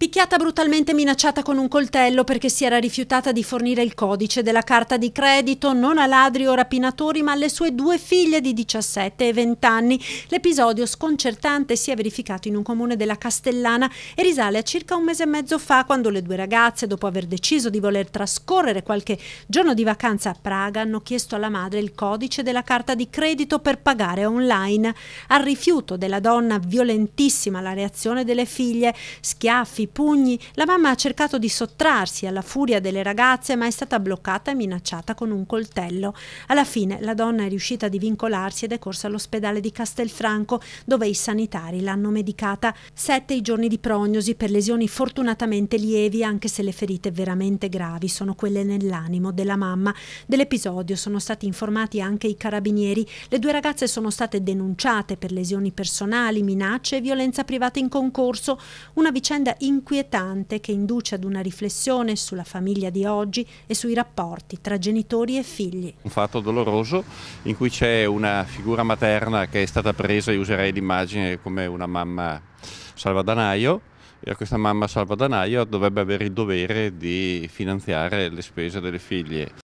picchiata brutalmente minacciata con un coltello perché si era rifiutata di fornire il codice della carta di credito non a ladri o rapinatori ma alle sue due figlie di 17 e 20 anni. L'episodio sconcertante si è verificato in un comune della Castellana e risale a circa un mese e mezzo fa quando le due ragazze, dopo aver deciso di voler trascorrere qualche giorno di vacanza a Praga, hanno chiesto alla madre il codice della carta di credito per pagare online. Al rifiuto della donna violentissima la reazione delle figlie, schiaffi, pugni, la mamma ha cercato di sottrarsi alla furia delle ragazze ma è stata bloccata e minacciata con un coltello. Alla fine la donna è riuscita a divincolarsi ed è corsa all'ospedale di Castelfranco dove i sanitari l'hanno medicata. Sette i giorni di prognosi per lesioni fortunatamente lievi anche se le ferite veramente gravi sono quelle nell'animo della mamma. Dell'episodio sono stati informati anche i carabinieri. Le due ragazze sono state denunciate per lesioni personali, minacce e violenza privata in concorso. Una vicenda incredibile inquietante che induce ad una riflessione sulla famiglia di oggi e sui rapporti tra genitori e figli. Un fatto doloroso in cui c'è una figura materna che è stata presa, io userei l'immagine come una mamma salvadanaio, e a questa mamma salvadanaio dovrebbe avere il dovere di finanziare le spese delle figlie.